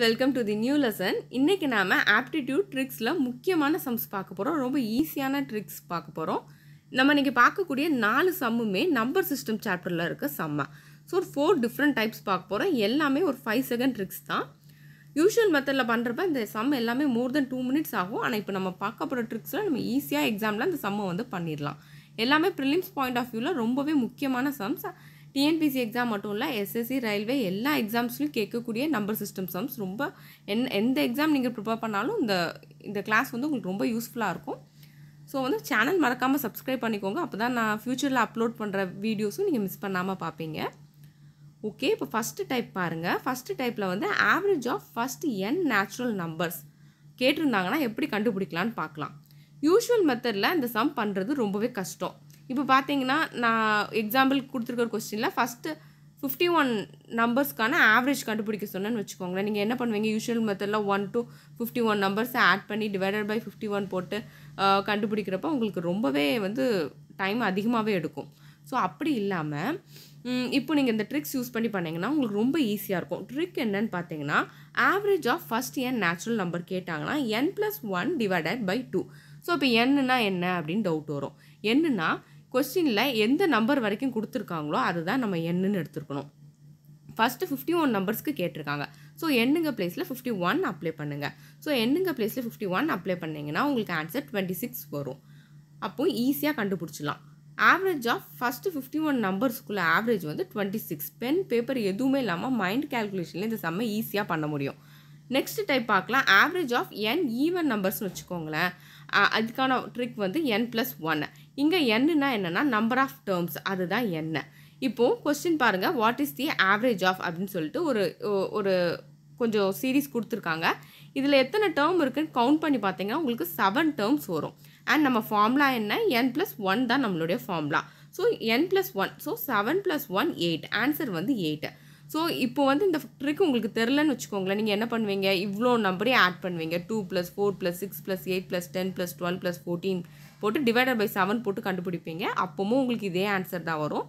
welcome to the new lesson இன்றைக்கி நாம் aptitude ட்ரிக்ஸில் முக்கியமான சம்ஸ் பார்க்க போகிறோம் ரொம்ப ஈஸியான ட்ரிக்ஸ் பார்க்க போகிறோம் நம்ம இன்றைக்கி பார்க்கக்கூடிய நாலு சம்முமே நம்பர் சிஸ்டம் சாப்டரில் இருக்க சம்மா ஸோ ஒரு ஃபோர் டிஃப்ரெண்ட் டைப்ஸ் பார்க்க போகிறோம் எல்லாமே ஒரு ஃபைவ் செகண்ட் ட்ரிக்ஸ் தான் யூஷுவல் மெத்தடில் பண்ணுறப்ப இந்த சம் எல்லாமே மோர் தென் டூ மினிட்ஸ் ஆகும் ஆனால் இப்போ நம்ம பார்க்க போகிற ட்ரிக்ஸில் நம்ம ஈஸியாக எக்ஸாமில் அந்த சம்மை வந்து பண்ணிடலாம் எல்லாமே ப்ரிலிம்ஸ் பாயிண்ட் ஆஃப் வியூவில் ரொம்பவே முக்கியமான சம்ஸ் டிஎன்பிசி எக்ஸாம் மட்டும் இல்லை எஸ்எஸ்சி ரயில்வே எல்லா எக்ஸாம்ஸ்லையும் கேட்கக்கூடிய நம்பர் சிஸ்டம் சம்ஸ் ரொம்ப என் எந்த எக்ஸாம் நீங்கள் ப்ரிப்பேர் பண்ணாலும் இந்த இந்த கிளாஸ் வந்து உங்களுக்கு ரொம்ப யூஸ்ஃபுல்லாக இருக்கும் ஸோ வந்து சேனல் மறக்காமல் சப்ஸ்கிரைப் பண்ணிக்கோங்க அப்போ தான் நான் ஃப்யூச்சரில் அப்லோட் பண்ணுற வீடியோஸும் நீங்கள் மிஸ் பண்ணாமல் பார்ப்பீங்க ஓகே இப்போ ஃபஸ்ட்டு டைப் பாருங்கள் ஃபஸ்ட்டு டைப்பில் வந்து average of first N natural numbers கேட்டிருந்தாங்கன்னா எப்படி கண்டுபிடிக்கலான்னு பார்க்கலாம் யூஷுவல் மெத்தடில் இந்த சம் பண்ணுறது ரொம்பவே கஷ்டம் இப்போ பார்த்தீங்கன்னா நான் எக்ஸாம்பிள் கொடுத்துருக்க ஒரு கொஸ்டினில் ஃபஸ்ட்டு ஃபிஃப்டி ஒன் நம்பர்ஸ்க்கான ஆவரேஜ் கண்டுபிடிக்க சொன்னேன்னு வச்சுக்கோங்களேன் நீங்கள் என்ன பண்ணுவீங்க யூஷுவல் மெத்தடில் ஒன் டு ஃபிஃப்டி ஒன் நம்பர்ஸை ஆட் பண்ணி டிவைடட் பை ஃபிஃப்டி ஒன் போட்டு கண்டுபிடிக்கிறப்ப உங்களுக்கு ரொம்பவே வந்து டைம் அதிகமாகவே எடுக்கும் ஸோ அப்படி இல்லாமல் இப்போ நீங்கள் இந்த ட்ரிக்ஸ் யூஸ் பண்ணி பண்ணிங்கன்னா உங்களுக்கு ரொம்ப ஈஸியாக இருக்கும் ட்ரிக் என்னன்னு பார்த்தீங்கன்னா average of first N natural number கேட்டாங்கன்னா N plus one divided by two so இப்போ என்னன்னா என்ன அப்படின்னு டவுட் வரும் என்னென்னா கொஸ்டினில் எந்த நம்பர் வரைக்கும் கொடுத்துருக்காங்களோ அதுதான் நம்ம எண்ணுன்னு எடுத்துருக்கணும் ஃபஸ்ட்டு ஃபிஃப்டி ஒன் நம்பர்ஸ்க்கு கேட்டிருக்காங்க ஸோ எண்ணுங்க பிளேஸில் ஃபிஃப்டி ஒன் அப்ளை பண்ணுங்கள் ஸோ எண்ணுங்க பிளேஸில் ஃபிஃப்டி ஒன் அப்ளை பண்ணிங்கன்னா உங்களுக்கு ஆன்சர் டுவெண்ட்டி சிக்ஸ் வரும் அப்போ ஈஸியாக கண்டுபிடிச்சிடலாம் average of first fifty one நம்பர்ஸ்க்குள்ளே ஆவரேஜ் வந்து டுவெண்ட்டி சிக்ஸ் பென் பேப்பர் எதுவுமே இல்லாமல் மைண்ட் கேல்குலேஷனில் இந்த செம்ம ஈஸியாக பண்ண முடியும் நெக்ஸ்ட் டைப் பார்க்கலாம் ஆவரேஜ் ஆஃப் என் ஈவன் நம்பர்ஸ்னு வச்சுக்கோங்களேன் அதுக்கான ட்ரிக் வந்து என் ப்ளஸ் ஒன் இங்கே என்னன்னா என்னென்னா நம்பர் ஆஃப் டேர்ம்ஸ் அதுதான் என்ன இப்போது கொஸ்டின் பாருங்கள் what is the average of அப்படின்னு சொல்லிட்டு ஒரு ஒரு கொஞ்சம் சீரீஸ் கொடுத்துருக்காங்க இதில் எத்தனை டேர்ம் இருக்குன்னு கவுண்ட் பண்ணி பார்த்தீங்கன்னா உங்களுக்கு செவன் டேர்ம்ஸ் வரும் அண்ட் நம்ம ஃபார்முலா என்ன என் ப்ளஸ் ஒன் தான் நம்மளுடைய formula so N plus one so seven plus one eight answer வந்து எயிட்டு ஸோ இப்போ வந்து இந்த ட்ரிக் உங்களுக்கு தெரிலன்னு வச்சுக்கோங்களேன் நீங்கள் என்ன பண்ணுவீங்க இவ்வளோ நம்பரே ஆட் பண்ணுவீங்க two plus four plus six plus eight plus ten plus twelve plus fourteen போட்டு டிவைடட் பை செவன் போட்டு கண்டுபிடிப்பீங்க அப்போவும் உங்களுக்கு இதே ஆன்சர் தான் வரும்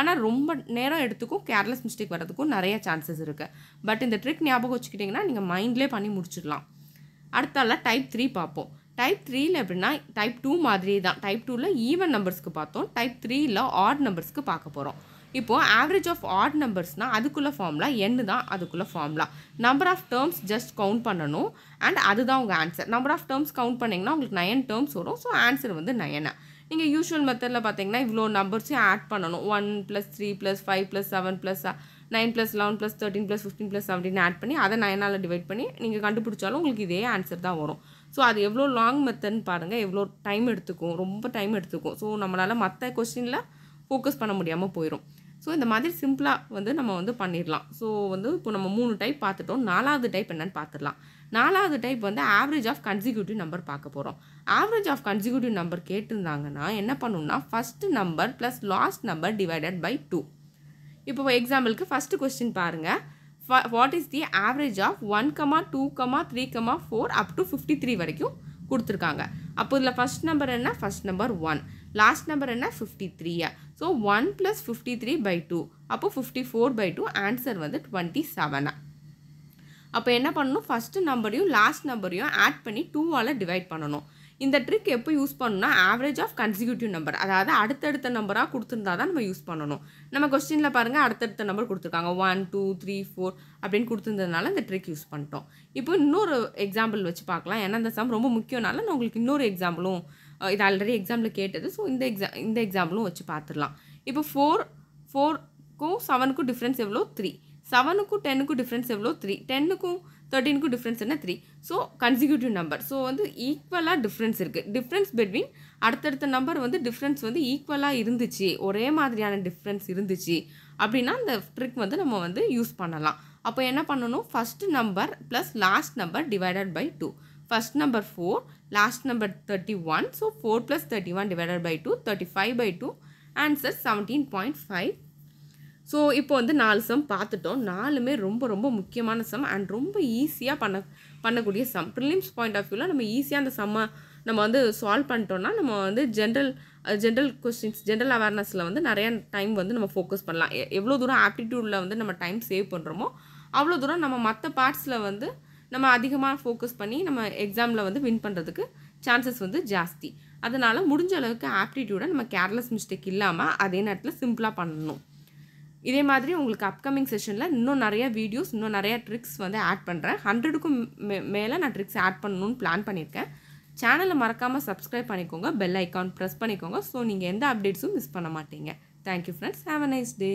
ஆனால் ரொம்ப நேரம் எடுத்துக்கும் கேர்லெஸ் மிஸ்டேக் வரதுக்கும் நிறைய சான்சஸ் இருக்குது பட் இந்த ட்ரிக் ஞாபகம் வச்சுக்கிட்டிங்கன்னா நீங்கள் மைண்ட்லேயே பண்ணி முடிச்சிடலாம் அடுத்தால டைப் த்ரீ பார்ப்போம் டைப் த்ரீயில் எப்படின்னா டைப் டூ மாதிரி தான் டைப் டூவில் ஈவன் நம்பர்ஸ்க்கு பார்த்தோம் டைப் த்ரீயில் ஆட் நம்பர்ஸ்க்கு பார்க்க போகிறோம் இப்போது ஆவரேஜ் ஆஃப் ஆட் நம்பர்ஸ்னால் அதுக்குள்ளே ஃபார்முலா எண்ணு தான் அதுக்குள்ளே formula number of terms just count பண்ணணும் அண்ட் அதுதான் உங்கள் answer number of terms count பண்ணிங்கன்னா உங்களுக்கு நயன் டேர்ம்ஸ் வரும் ஸோ ஆன்சர் வந்து நயனை நீங்கள் யூஷுவல் மெத்தடில் பார்த்தீங்கன்னா இவ்வளோ நம்பர்ஸையும் ஆட் பண்ணணும் one plus three plus five plus seven plus nine plus eleven plus thirteen plus fifteen plus seventeen add பண்ணி அதை நைனால் டிவைட் பண்ணி நீங்கள் கண்டுபிடிச்சாலும் உங்களுக்கு இதே ஆன்சர் தான் வரும் ஸோ அது எவ்வளோ லாங் மெத்தட்னு பாருங்கள் எவ்வளோ டைம் எடுத்துக்கும் ரொம்ப டைம் எடுத்துக்கும் ஸோ நம்மளால் மற்ற கொஸ்டினில் ஃபோக்கஸ் பண்ண முடியாமல் போயிடும் ஸோ இந்த மாதிரி சிம்பிளாக வந்து நம்ம வந்து பண்ணிடலாம் ஸோ வந்து இப்போ நம்ம மூணு டைப் பார்த்துட்டோம் நாலாவது டைப் என்னன்னு பார்த்துடலாம் நாலாவது டைப் வந்து ஆவரேஜ் ஆஃப் கன்சிக்யூட்டிவ் நம்பர் பார்க்க போகிறோம் ஆவரேஜ் ஆஃப் கன்சிக்யூட்டிவ் நம்பர் கேட்டிருந்தாங்கன்னா என்ன பண்ணணும்னா first number plus last number divided by two இப்போ எக்ஸாம்பிளுக்கு ஃபஸ்ட்டு கொஸ்டின் பாருங்கள் what is the average of one comma two comma three comma four up to fifty three வரைக்கும் கொடுத்துருக்காங்க அப்போ இதில் ஃபஸ்ட் நம்பர் என்ன first number one last number என்ன fifty த்ரீயா so one plus fifty three by two அப்போ fifty four by two answer வந்து twenty செவனா அப்போ என்ன பண்ணணும் ஃபஸ்ட்டு நம்பரையும் லாஸ்ட் நம்பரையும் ஆட் பண்ணி டூவால் டிவைட் பண்ணணும் இந்த ட்ரிக் எப்போ யூஸ் பண்ணணும்னா ஆவரேஜ் ஆஃப் கன்சிக்யூட்டிவ் நம்பர் அதாவது அடுத்தடுத்த நம்பராக கொடுத்துருந்தா தான் நம்ம யூஸ் பண்ணணும் நம்ம கொஸ்டினில் பாருங்கள் அடுத்தடுத்த நம்பர் கொடுத்துருக்காங்க ஒன் டூ த்ரீ ஃபோர் அப்படின்னு கொடுத்துருந்ததுனால இந்த ட்ரிக் யூஸ் பண்ணிட்டோம் இப்போ இன்னொரு எக்ஸாம்பிள் வச்சு பார்க்கலாம் ஏன்னா இந்த சம் ரொம்ப முக்கியனால நான் உங்களுக்கு இன்னொரு எக்ஸாம்பிளும் இது ஆல்ரெடி எக்ஸாம்பிள் கேட்டது ஸோ இந்த எக்ஸா இந்த எக்ஸாம்பிளும் வச்சு பார்த்துடலாம் இப்போ ஃபோர் ஃபோர்க்கும் செவனுக்கும் டிஃப்ரென்ஸ் எவ்வளோ த்ரீ செவனுக்கும் டென்னுக்கும் டிஃப்ரென்ஸ் எவ்வளோ த்ரீ டென்னுக்கும் தேர்ட்டீனுக்கும் டிஃப்ரென்ஸ் என்ன three so consecutive number so வந்து ஈக்குவலாக டிஃப்ரென்ஸ் இருக்குது டிஃப்ரென்ஸ் பிட்வீன் அடுத்தடுத்த நம்பர் வந்து டிஃப்ரென்ஸ் வந்து ஈக்குவலாக இருந்துச்சு ஒரே மாதிரியான டிஃப்ரென்ஸ் இருந்துச்சு அப்படின்னா அந்த ட்ரிக் வந்து நம்ம வந்து யூஸ் பண்ணலாம் அப்போ என்ன பண்ணணும் first number plus last number divided by two first number four last number 31 so 4 plus 31 divided by 2 35 by 2 answer 17.5 so இப்போ வந்து நாலு சம் பார்த்துட்டோம் நாலுமே ரொம்ப ரொம்ப முக்கியமான சம் அண்ட் ரொம்ப ஈஸியாக பண்ண பண்ணக்கூடிய சம் ப்ரிலிம்ஸ் பாயிண்ட் ஆஃப் வியூவில் நம்ம ஈஸியாக அந்த சம்மை நம்ம வந்து சால்வ் பண்ணிட்டோம்னா நம்ம வந்து ஜென்ரல் ஜென்ரல் கொஸ்டின்ஸ் ஜென்ரல் அவேர்னஸில் வந்து நிறையா டைம் வந்து நம்ம ஃபோக்கஸ் பண்ணலாம் எவ்வளோ தூரம் ஆப்டிடியூடில் வந்து நம்ம டைம் சேவ் பண்ணுறோமோ அவ்வளோ தூரம் நம்ம மற்ற பார்ட்ஸில் வந்து நம்ம அதிகமாக ஃபோக்கஸ் பண்ணி நம்ம எக்ஸாமில் வந்து வின் பண்ணுறதுக்கு சான்சஸ் வந்து ஜாஸ்தி அதனால் முடிஞ்ச அளவுக்கு ஆப்டிடியூடை நம்ம கேர்லெஸ் மிஸ்டேக் இல்லாமல் அதே நேரத்தில் சிம்பிளாக பண்ணணும் இதே மாதிரி உங்களுக்கு அப்கமிங் செஷனில் இன்னும் நிறையா வீடியோஸ் இன்னும் நிறையா ட்ரிக்ஸ் வந்து ஆட் பண்ணுறேன் ஹண்ட்ரடுக்கும் மே மேலே நான் ட்ரிக்ஸ் ஆட் பண்ணணும்னு பிளான் பண்ணியிருக்கேன் சேனலை மறக்காமல் சப்ஸ்கிரைப் பண்ணிக்கோங்க பெல் ஐக்கான் ப்ரெஸ் பண்ணிக்கோங்க ஸோ நீங்கள் எந்த அப்டேட்ஸும் மிஸ் பண்ண மாட்டீங்க thank you friends have a nice day